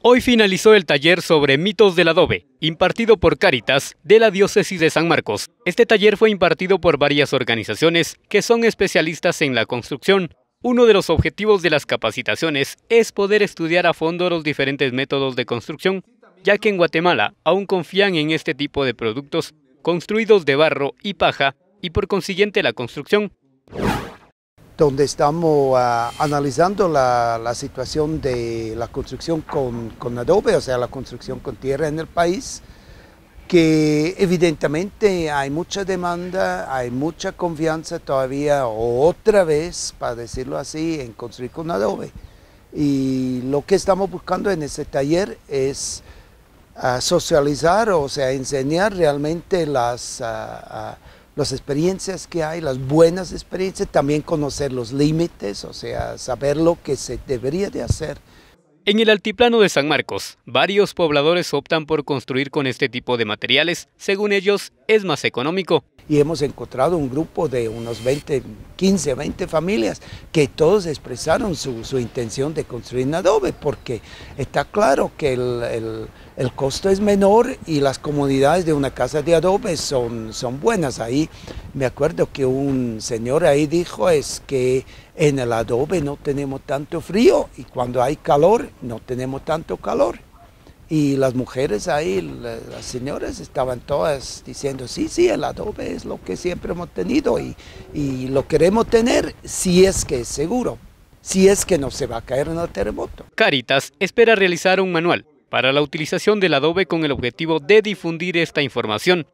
Hoy finalizó el taller sobre mitos del adobe, impartido por Cáritas de la Diócesis de San Marcos. Este taller fue impartido por varias organizaciones que son especialistas en la construcción. Uno de los objetivos de las capacitaciones es poder estudiar a fondo los diferentes métodos de construcción, ya que en Guatemala aún confían en este tipo de productos construidos de barro y paja y por consiguiente la construcción donde estamos ah, analizando la, situación de la construcción con, con, adobe, o sea, la construcción con tierra en el país, que evidentemente hay mucha demanda, hay mucha confianza todavía, otra vez, para decirlo así, en construir con adobe. Y lo que estamos buscando en ese taller es ah, socializar, o sea, enseñar realmente las... Ah, las experiencias que hay, las buenas experiencias, también conocer los límites, o sea, saber lo que se debería de hacer en el altiplano de San Marcos, varios pobladores optan por construir con este tipo de materiales. Según ellos, es más económico. Y hemos encontrado un grupo de unos 20, 15, 20 familias que todos expresaron su, intención de construir en adobe, porque está claro que el, costo es menor y las comodidades de una casa de adobe son buenas. Ahí me acuerdo que un señor ahí dijo es que en el adobe no tenemos tanto frío y cuando hay calor no tenemos tanto calor. Y las mujeres ahí, las señoras, estaban todas diciendo, sí, sí, el adobe es lo que siempre hemos tenido y, y lo queremos tener si es que es seguro, si es que no se va a caer en el terremoto. Caritas espera realizar un manual para la utilización del adobe con el objetivo de difundir esta información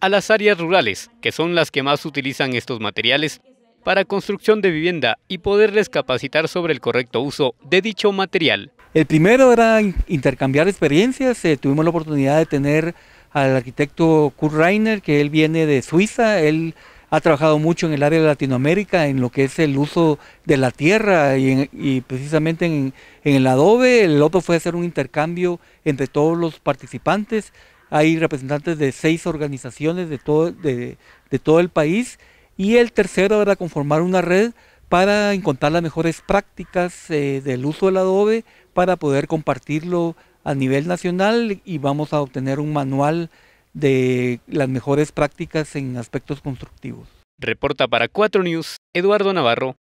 a las áreas rurales, que son las que más utilizan estos materiales para construcción de vivienda y poderles capacitar sobre el correcto uso de dicho material. El primero era intercambiar experiencias, eh, tuvimos la oportunidad de tener al arquitecto Kurt Reiner, que él viene de Suiza, él ha trabajado mucho en el área de Latinoamérica, en lo que es el uso de la tierra y, precisamente en, el adobe. El otro fue hacer un intercambio entre todos los participantes hay representantes de seis organizaciones de todo, el país y el tercero era conformar una red para encontrar las mejores prácticas eh, del uso del adobe para poder compartirlo a nivel nacional y vamos a obtener un manual de las mejores prácticas en aspectos constructivos. Reporta para Cuatro News Eduardo Navarro.